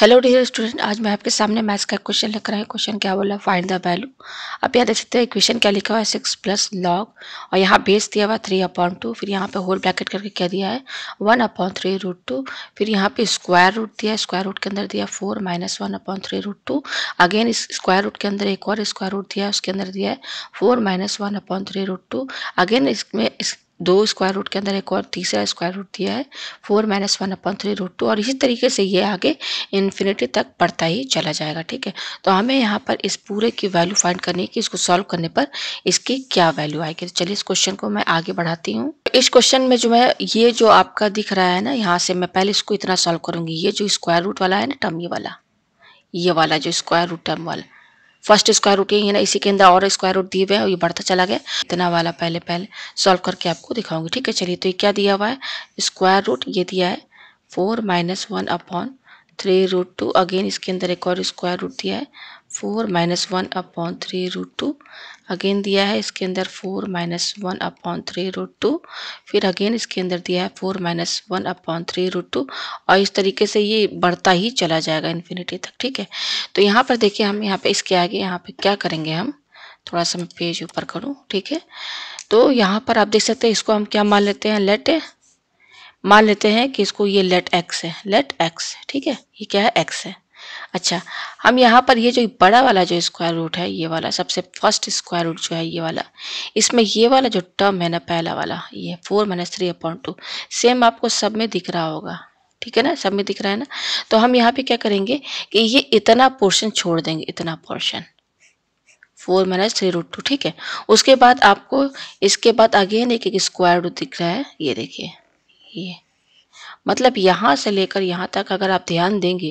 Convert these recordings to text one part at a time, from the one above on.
hello dear student आज मैं आपके सामने मैथ्स का क्वेश्चन लिख रहा है क्वेश्चन क्या बोला फाइंड द वैल्यू आप यहाँ देख सकते हैं क्वेश्चन क्या लिखा हुआ है सिक्स प्लस लॉग और यहाँ बेस दिया हुआ थ्री अपॉइंट टू फिर यहाँ पे होल ब्रैकेट करके क्या दिया है one upon three root two फिर यहाँ पे स्क्वायर रूट दिया है स्क्वायर रूट के अंदर दिया four minus one upon three root two again इस स्क्वायर रूट के अंदर एक और स्क्वायर रूट दिया है उसके अंदर दिया है four minus one upon three root two again इसमें इस दो स्क्वायर रूट के अंदर एक और तीसरा स्क्वायर रूट दिया है four minus one upon three root two और इसी तरीके से ये आगे इन्फिनिटी तक पढ़ता ही चला जाएगा ठीक है तो हमें यहाँ पर इस पूरे की वैल्यू फाइंड करनी कि इसको सॉल्व करने पर इसकी क्या वैल्यू आएगी तो चलिए इस क्वेश्चन को मैं आगे बढ़ाती हूँ इस क्वेश्चन में जो है ये जो आपका दिख रहा है ना यहाँ से मैं पहले इसको इतना सॉल्व करूँगी ये जो स्क्वायर रूट वाला है ना टर्म ये वाला ये वाला जो स्क्वायर रूट टर्म वाला फर्स्ट स्क्वायर रूट यही है ना इसी के अंदर और स्क्वायर रूट दिए हुए हैं ये बढ़ता चला गया इतना वाला पहले पहले सॉल्व करके आपको दिखाऊंगी ठीक है चलिए तो ये क्या दिया हुआ है स्क्वायर रूट ये दिया है four minus one upon three root two again इसके अंदर एक और स्क्वायर रूट दिया है four minus one upon three root two again दिया है इसके अंदर four minus one upon three root two फिर अगेन इसके अंदर दिया है four minus one upon three root two और इस तरीके से ये बढ़ता ही चला जाएगा इन्फिनिटी तक ठीक है तो यहाँ पर देखिए हम यहाँ पे इसके आगे यहाँ पे क्या करेंगे हम थोड़ा सा मैं पेज ऊपर करूँ ठीक है तो यहाँ पर आप देख सकते हैं इसको हम क्या मान लेते हैं लेट मान लेते हैं कि इसको ये लेट एक्स है लेट एक्स ठीक है ये क्या है एक्स है अच्छा हम यहाँ पर ये जो बड़ा वाला जो स्क्वायर रूट है ये वाला सबसे फर्स्ट स्क्वायर रूट जो है ये वाला इसमें ये वाला जो टर्म है ना पहला वाला ये four minus three upon two same आपको सब में दिख रहा होगा ठीक है ना सब में दिख रहा है ना तो हम यहाँ पे क्या करेंगे कि ये इतना पोर्शन छोड़ देंगे इतना portion four minus three root two ठीक है उसके बाद आपको इसके बाद आगे है ना कि स्क्वायर रूट दिख रहा है ये देखिए ये मतलब यहाँ से लेकर यहाँ तक अगर आप ध्यान देंगे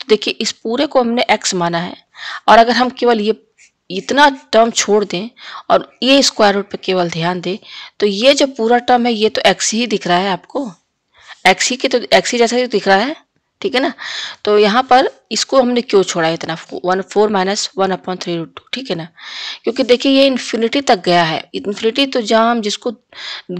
तो देखिए इस पूरे को हमने एक्स माना है और अगर हम केवल ये इतना टर्म छोड़ दें और ये स्क्वायर रूट पर केवल ध्यान दें तो ये जो पूरा टर्म है ये तो एक्स ही दिख रहा है आपको एक्स ही के तो एक्स ही जैसा ही दिख रहा है ठीक है ना तो यहाँ पर इसको हमने क्यों छोड़ा है इतना one four minus one upon three root two ठीक है ना क्योंकि देखिए ये इन्फिनिटी तक गया है इन्फिनिटी तो जहाँ हम जिसको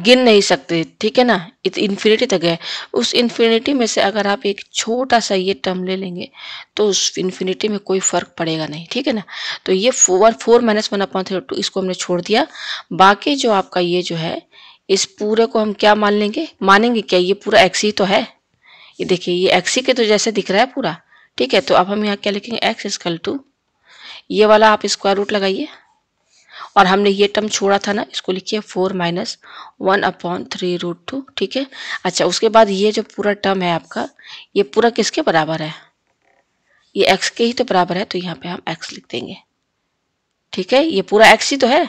गिन नहीं सकते ठीक है ना इन्फिनिटी तक गया उस इन्फिनिटी में से अगर आप एक छोटा सा ये टर्म ले लेंगे तो उस इन्फिनिटी में कोई फर्क पड़ेगा नहीं ठीक है ना तो ये one four minus one upon three two इसको हमने छोड़ दिया बाकी जो आपका ये जो है इस पूरे को हम क्या मान लेंगे मानेंगे क्या ये पूरा एक्स ही तो है ये देखिए ये एक्स ही के तो जैसे दिख रहा है पूरा ठीक है तो अब हम यहाँ क्या लिखेंगे एक्स स्क्वल टू ये वाला आप स्क्वायर रूट लगाइए और हमने ये टर्म छोड़ा था ना इसको लिखिए four minus one upon three root two ठीक है अच्छा उसके बाद ये जो पूरा टर्म है आपका ये पूरा किसके बराबर है ये एक्स के ही तो बराबर है तो यहाँ पे हम एक्स लिख देंगे ठीक है ये पूरा एक्स ही तो है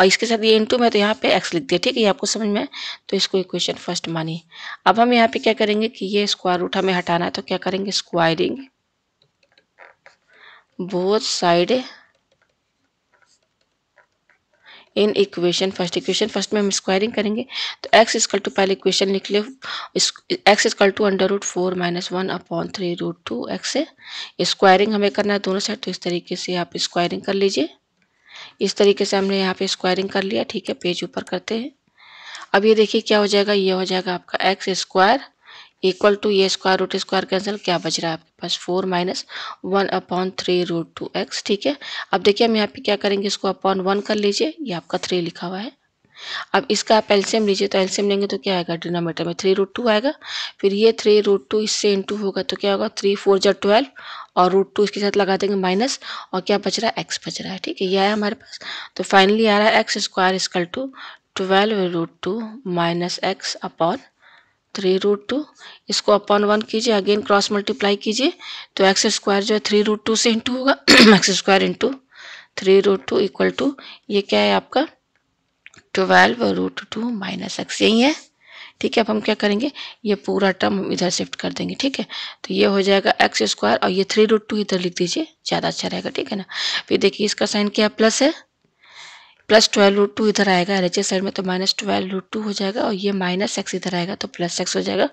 और इसके साथ ये इंटू में तो यहाँ पे एक्स लिख दिया ठीक है ये आपको समझ में तो इसको इक्वेशन फर्स्ट मानिए अब हम यहाँ पे क्या करेंगे कि ये स्क्वायर रूट हमें हटाना है तो क्या करेंगे squaring both side in equation first equation first में हम स्क्वायरिंग करेंगे तो एक्स इजकल टू पहले इक्वेशन लिख ले x is equal two under root four minus one upon three root two x squaring हमें करना है दोनों साइड तो इस तरीके से आप स्क्वायरिंग कर लीजिए इस तरीके से हमने यहाँ पे स्क्वायरिंग कर लिया ठीक है पेज ऊपर करते हैं अब ये देखिए क्या हो जाएगा ये हो जाएगा आपका एक्स स्क्वायर इक्वल टू ये स्क्वायर रूट स्क्वायर कैंसिल क्या बच रहा है आपके पास four minus one upon three root two x ठीक है अब देखिए हम यहाँ पे क्या करेंगे इसको अपॉन वन कर लीजिए ये आपका थ्री लिखा हुआ है अब इसका आप एल्सियम लीजिए तो एल्सियम लेंगे तो क्या आएगा डिनोमीटर में थ्री रूट टू आएगा फिर ये थ्री रूट टू इससे इंटू होगा तो क्या होगा थ्री फोर जो ट्वेल्व और रूट टू इसके साथ लगा देंगे माइनस और क्या बच रहा है एक्स बच रहा है ठीक है ये आया हमारे पास तो फाइनली आ रहा है x square is equal two twelve root two minus x upon three root two इसको अपॉन वन कीजिए अगेन क्रॉस मल्टीप्लाई कीजिए तो एक्स स्क्वायर जो है थ्री रूट टू से इंटू होगा x square into three root two equal to ये क्या है आपका twelve root two minus x यही है ठीक है अब हम क्या करेंगे ये पूरा टर्म हम इधर शिफ्ट कर देंगे ठीक है तो ये हो जाएगा एक्स स्क्वायर और ये थ्री रूट टू इधर लिख दीजिए ज़्यादा अच्छा रहेगा ठीक है ना फिर देखिए इसका साइन क्या है प्लस है प्लस ट्वेल्व रूट टू इधर आएगा एल साइड में तो माइनस ट्वेल्व रूट टू हो जाएगा और ये माइनस एक्स इधर आएगा तो प्लस एक्स हो जाएगा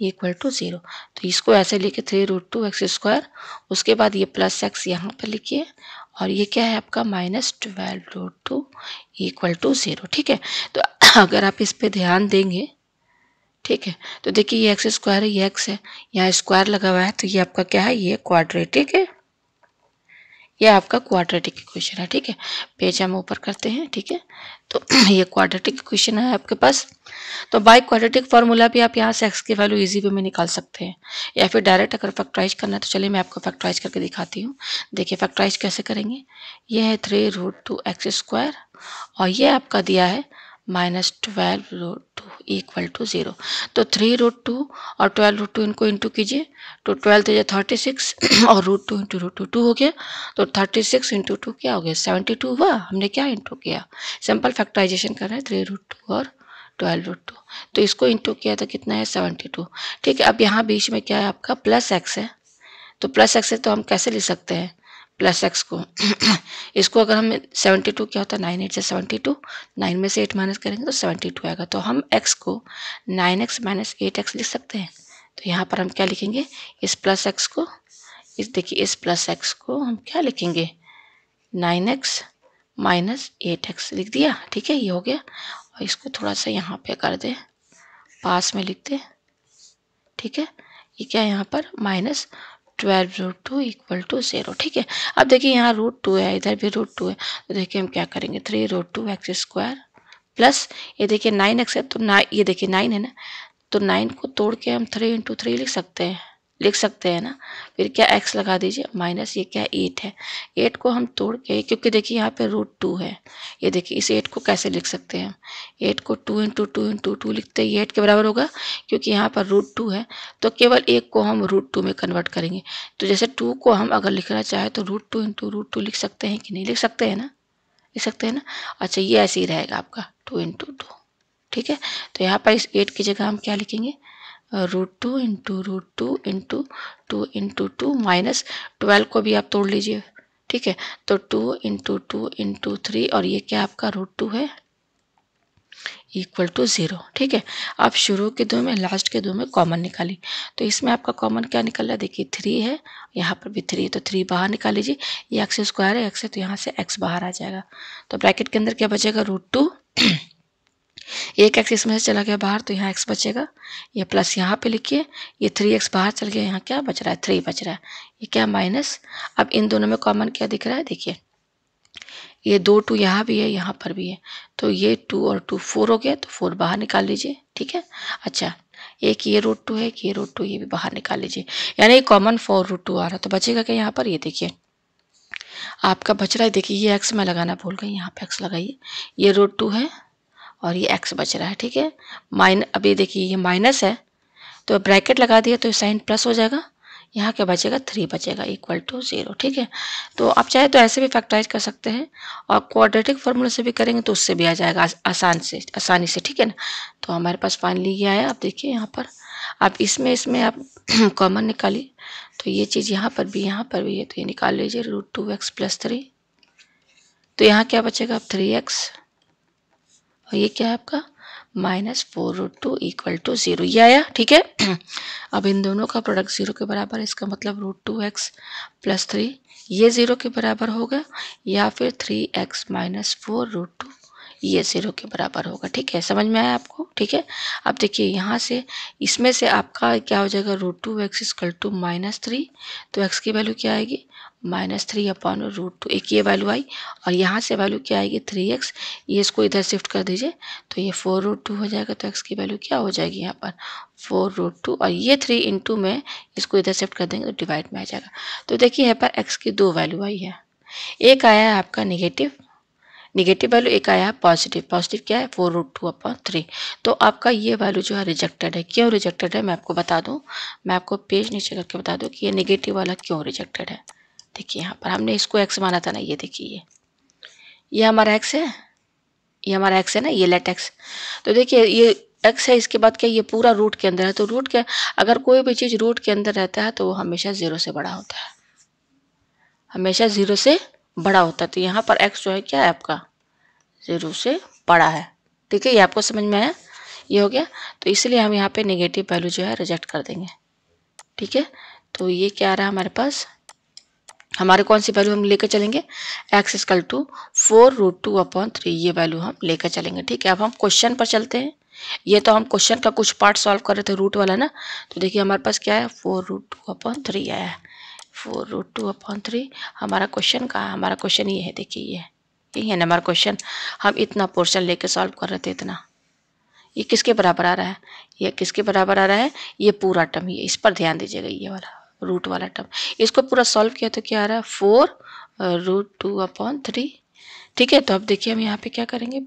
ये इक्वल टू जीरो तो इसको ऐसे लेके three root two x square उसके बाद ये प्लस एक्स यहाँ पर लिखिए और ये क्या है आपका minus twelve root two equal to zero ठीक है तो अगर आप इस पर ध्यान देंगे ठीक है तो देखिए ये एक्स स्क्वायर है ये एक्स है यहाँ स्क्वायर लगा हुआ है तो ये आपका क्या है ये क्वाड्रेटिक है ये आपका क्वाड्रेटिक इक्वेशन है ठीक है पेज हम ऊपर करते हैं ठीक है तो ये क्वाड्रेटिक इक्वेशन है आपके पास तो बाय क्वाड्रेटिक फार्मूला भी आप यहाँ से एक्स की वैल्यू इजी वे में निकाल सकते हैं या फिर डायरेक्ट अगर फैक्टराइज करना है तो चलिए मैं आपको फैक्टराइज करके दिखाती हूँ देखिए फैक्टराइज कैसे करेंगे ये है three root two x square और ये आपका दिया है minus twelve root two equal to zero तो थ्री रूट टू और ट्वेल्व रूट टू इनको इंटू कीजिए तो ट्वेल्व थ्री थर्टी सिक्स और root two into root two two हो गया तो थर्टी सिक्स इंटू टू क्या हो गया सेवेंटी टू हुआ हमने क्या इंटू किया सिंपल फैक्टराइजेशन कर रहे हैं थ्री रूट टू और ट्वेल्व रूट टू तो इसको इंटू किया तो कितना है सेवेंटी टू ठीक है अब यहाँ बीच में क्या है आपका प्लस एक्स है तो प्लस एक्स है तो हम कैसे लिख सकते हैं प्लस एक्स को इसको अगर हम 72 क्या होता है नाइन एट से सेवेंटी टू नाइन में से एट माइनस करेंगे तो 72 आएगा तो हम एक्स को nine x minus eight x लिख सकते हैं तो यहाँ पर हम क्या लिखेंगे इस प्लस एक्स को इस देखिए इस प्लस एक्स को हम क्या लिखेंगे nine x minus eight x लिख दिया ठीक है ये हो गया और इसको थोड़ा सा यहाँ पे कर दे पास में लिख दे ठीक है ये क्या यहाँ पर minus twelve root two equal to zero ठीक है अब देखिए यहाँ रूट टू है इधर भी रूट टू है तो देखिए हम क्या करेंगे three root two x square plus ये देखिए नाइन एक्स है तो ना ये देखिए नाइन है ना तो नाइन को तोड़ के हम थ्री इंटू थ्री लिख सकते हैं लिख सकते हैं ना फिर क्या एक्स लगा दीजिए माइनस ये क्या एट है एट को हम तोड़ के क्योंकि देखिए यहाँ पे रूट टू है ये देखिए इस एट को कैसे लिख सकते हैं एट को two into two into two लिखते हैं ये एट के बराबर होगा क्योंकि यहाँ पर रूट टू है तो केवल एक को हम रूट टू में कन्वर्ट करेंगे तो जैसे टू को हम अगर लिखना चाहें तो root two into root two लिख सकते हैं कि नहीं लिख सकते हैं ना लिख सकते हैं ना अच्छा ये ऐसे ही रहेगा आपका टू इंटू टू ठीक है तो यहाँ पर इस एट की जगह हम क्या लिखेंगे root two into root two into two into two minus twelve को भी आप तोड़ लीजिए ठीक है तो two into two into three और ये क्या आपका रूट टू है इक्वल टू ज़ीरो ठीक है आप शुरू के दो में लास्ट के दो में कॉमन निकाली तो इसमें आपका कॉमन क्या निकल रहा है देखिए थ्री है यहाँ पर भी थ्री तो थ्री बाहर निकाल लीजिए ये एक्स स्क्वायर है एक्स है तो यहाँ से एक्स बाहर आ जाएगा तो ब्रैकेट के अंदर क्या बचेगा रूट टू एक एक्स इसमें से चला गया बाहर तो यहाँ एक्स बचेगा ये प्लस यहाँ पे लिखिए ये थ्री एक्स बाहर चल गया यहाँ क्या बच रहा है थ्री बच रहा है ये क्या माइनस अब इन दोनों में कॉमन क्या दिख रहा है देखिए ये दो टू यहाँ भी है यहाँ पर भी है तो ये टू और टू फोर हो गया तो फोर बाहर निकाल लीजिए ठीक है अच्छा एक ये रूट टू है एक ये रूट टू ये भी बाहर निकाल लीजिए यानी कॉमन फोर रूट टू आ रहा है तो बचेगा क्या यहाँ पर ये देखिए आपका बच रहा है देखिए ये एक्स में लगाना भूल गई यहाँ पे एक्स लगाइए ये रूट टू है और ये एक्स बच रहा है ठीक है माइन अभी देखिए ये माइनस है तो ब्रैकेट लगा दिया तो साइन प्लस हो जाएगा यहाँ क्या बचेगा थ्री बचेगा इक्वल टू ज़ीरो ठीक है तो आप चाहे तो ऐसे भी फैक्टराइज कर सकते हैं और क्वाड्रेटिक फार्मूले से भी करेंगे तो उससे भी आ जाएगा आसान से आसानी से ठीक है ना तो हमारे पास फाइनली ये आया आप देखिए यहाँ पर आप इसमें इसमें आप कॉमन निकालिए तो ये चीज़ यहाँ पर भी यहाँ पर भी है तो ये निकाल लीजिए root two x plus three तो यहाँ क्या बचेगा आप थ्री एक्स और ये क्या है आपका minus four root two equal to zero ये आया ठीक है अब इन दोनों का प्रोडक्ट ज़ीरो के बराबर इसका मतलब root two x plus three ये ज़ीरो के बराबर होगा या फिर three x minus four root two ये ज़ीरो के बराबर होगा ठीक है समझ में आया आपको ठीक है अब देखिए यहाँ से इसमें से आपका क्या हो जाएगा root two x equal two minus three तो एक्स की वैल्यू क्या आएगी minus three upon root two एक ये वैल्यू आई और यहाँ से वैल्यू क्या आएगी थ्री एक्स ये इसको इधर शिफ्ट कर दीजिए तो ये फोर रूट टू हो जाएगा तो एक्स की वैल्यू क्या हो जाएगी यहाँ पर फोर रूट टू और ये थ्री इंटू में इसको इधर शिफ्ट कर देंगे तो डिवाइड में आ जाएगा तो देखिए यहाँ पर एक्स की दो वैल्यू आई है एक आया है आपका निगेटिव निगेटिव वैल्यू एक आया है पॉजिटिव पॉजिटिव क्या है four root two upon three तो आपका ये वैल्यू जो है रिजेक्टेड है क्यों रिजेक्टेड है मैं आपको बता दूँ मैं आपको पेज नीचे करके बता दूँ कि ये निगेटिव वाला क्यों रिजेक्टेड है देखिए यहाँ पर हमने इसको एक्स माना था ना ये देखिए ये ये हमारा एक्स है ये हमारा एक्स है ना ये लेट एक्स तो देखिए ये एक्स है इसके बाद क्या ये पूरा रूट के अंदर है तो रूट के अगर कोई भी चीज़ रूट के अंदर रहता है तो वो हमेशा ज़ीरो से बड़ा होता है हमेशा ज़ीरो से बड़ा होता है तो यहाँ पर एक्स जो है क्या है आपका ज़ीरो से बड़ा है ठीक है ये आपको समझ में आया ये हो गया तो इसलिए हम यहाँ पे नेगेटिव वैल्यू जो है रिजेक्ट कर देंगे ठीक है तो ये क्या आ रहा है हमारे पास हमारे कौन सी वैल्यू हम लेकर चलेंगे x is equal two four root two upon three ये वैल्यू हम लेकर चलेंगे ठीक है अब हम क्वेश्चन पर चलते हैं ये तो हम क्वेश्चन का कुछ पार्ट सॉल्व कर रहे थे रूट वाला ना तो देखिए हमारे पास क्या है four root two upon three आया है four root two upon three हमारा क्वेश्चन कहाँ हमारा क्वेश्चन ये है देखिए ये ठीक यही है ना हमारा क्वेश्चन हम इतना पोर्शन लेके सॉल्व कर रहे थे इतना ये किसके बराबर आ रहा है ये किसके बराबर आ रहा है ये पूरा टर्म ये इस पर ध्यान दीजिएगा ये वाला रूट वाला टर्म इसको पूरा सॉल्व किया तो क्या आ रहा है four root two upon three ठीक है तो अब देखिए हम यहाँ पे क्या करेंगे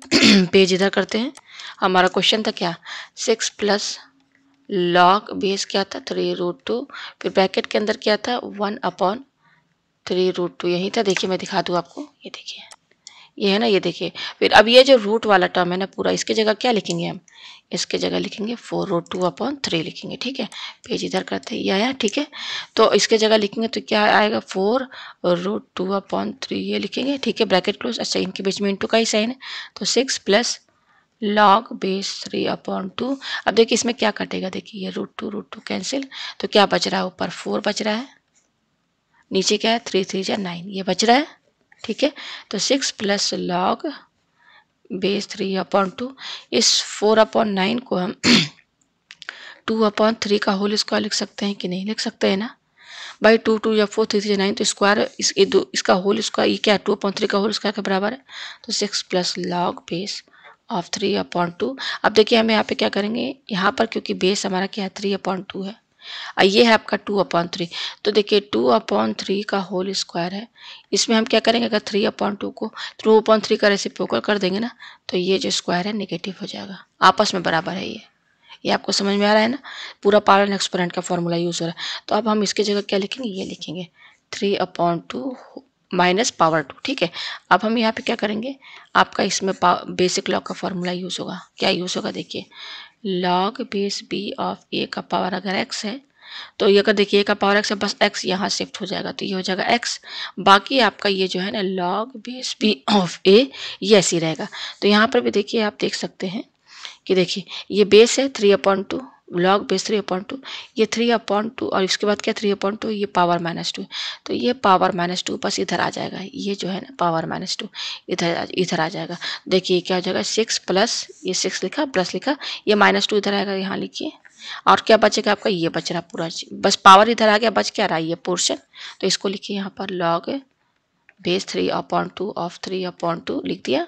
पेज इधर करते हैं हमारा क्वेश्चन था क्या सिक्स प्लस लॉग बेस क्या था थ्री रूट टू फिर ब्रैकेट के अंदर क्या था one upon three root two यही था देखिए मैं दिखा दूँ आपको ये देखिए ये है ना ये देखिए फिर अब ये जो रूट वाला टर्म है ना पूरा इसके जगह क्या लिखेंगे हम इसके जगह लिखेंगे four root two upon three लिखेंगे ठीक है पेज इधर करते हैं ये आया ठीक है तो इसके जगह लिखेंगे तो क्या आएगा four root two upon three ये लिखेंगे ठीक है ब्रैकेट क्लोज अच्छा इनके बीच में इंटू का ही साइन है तो six plus log base three upon two अब देखिए इसमें क्या कटेगा देखिए ये root two root two cancel तो क्या बच रहा है ऊपर फोर बच रहा है नीचे क्या है थ्री थ्री या नाइन ये बच रहा है ठीक है तो six plus log base three upon two इस फोर अपॉन नाइन को हम टू अपॉन थ्री का होल स्क्वायर लिख सकते हैं कि नहीं लिख सकते हैं ना बाई टू टू या फोर थ्री थ्री नाइन तो स्क्वायर इस इसका होल स्क्वायर ये क्या टू अपॉन थ्री का होल स्क्वायर के बराबर है तो six plus log base of three upon two अब देखिए हम यहाँ पे क्या करेंगे यहाँ पर क्योंकि बेस हमारा क्या है थ्री अपॉइंट टू है और ये है आपका टू अपॉइंट थ्री तो देखिए टू अपॉइंट थ्री का होल स्क्वायर है इसमें हम क्या करेंगे अगर थ्री अपॉइंट टू को टू अपॉइंट थ्री का रेसिप्रोकल कर देंगे ना तो ये जो स्क्वायर है निगेटिव हो जाएगा आपस में बराबर है ये ये आपको समझ में आ रहा है ना पूरा एंड एक्सपोरेंट का फॉर्मूला यूज़ हो रहा है तो अब हम इसकी जगह क्या लिखेंगे ये लिखेंगे three upon two minus power two ठीक है अब हम यहाँ पे क्या करेंगे आपका इसमें बेसिक लॉग का फॉर्मूला यूज़ होगा क्या यूज़ होगा देखिए log base b of a का पावर अगर एक्स है तो ये अगर देखिए ए का पावर एक्स है बस एक्स यहाँ शिफ्ट हो जाएगा तो ये हो जाएगा एक्स बाकी आपका ये जो है ना log base b of a ये ऐसे रहेगा तो यहाँ पर भी देखिए आप देख सकते हैं कि देखिए ये बेस है three upon two log base three upon two ये थ्री अपॉइंट टू और इसके बाद क्या थ्री अपॉइंट टू ये पावर माइनस टू तो ये पावर माइनस टू बस इधर आ जाएगा ये जो है ना पावर माइनस टू इधर इधर आ जाएगा देखिए क्या हो जाएगा सिक्स प्लस ये सिक्स लिखा प्लस लिखा ये माइनस टू इधर आएगा यहाँ लिखिए और क्या बचेगा आपका ये बच रहा पूरा बस पावर इधर आ गया बच क्या रहा है ये पोर्शन तो इसको लिखिए यहाँ पर log base three upon two of three upon two लिख दिया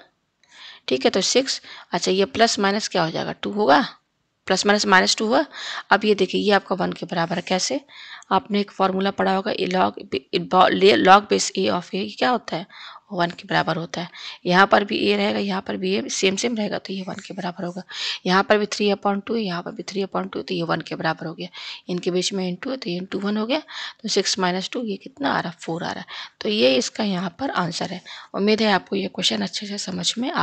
ठीक है तो सिक्स अच्छा ये प्लस माइनस क्या हो जाएगा टू होगा प्लस माइनस माइनस टू हुआ अब ये देखिए ये आपका वन के बराबर है कैसे आपने एक फार्मूला पढ़ा होगा log log base a of a क्या होता है वन के बराबर होता है यहाँ पर भी ए रहेगा यहाँ पर भी ए सेम सेम रहेगा तो ये वन के बराबर होगा यहाँ पर भी थ्री अपॉइंट टू यहाँ पर भी थ्री अपॉइंट टू तो ये वन के बराबर हो गया इनके बीच में इन टू है तो ये इन टू वन हो गया तो सिक्स माइनस टू ये कितना आ रहा है फोर आ रहा है तो ये इसका यहाँ पर आंसर है उम्मीद है आपको ये क्वेश्चन अच्छे से समझ में आ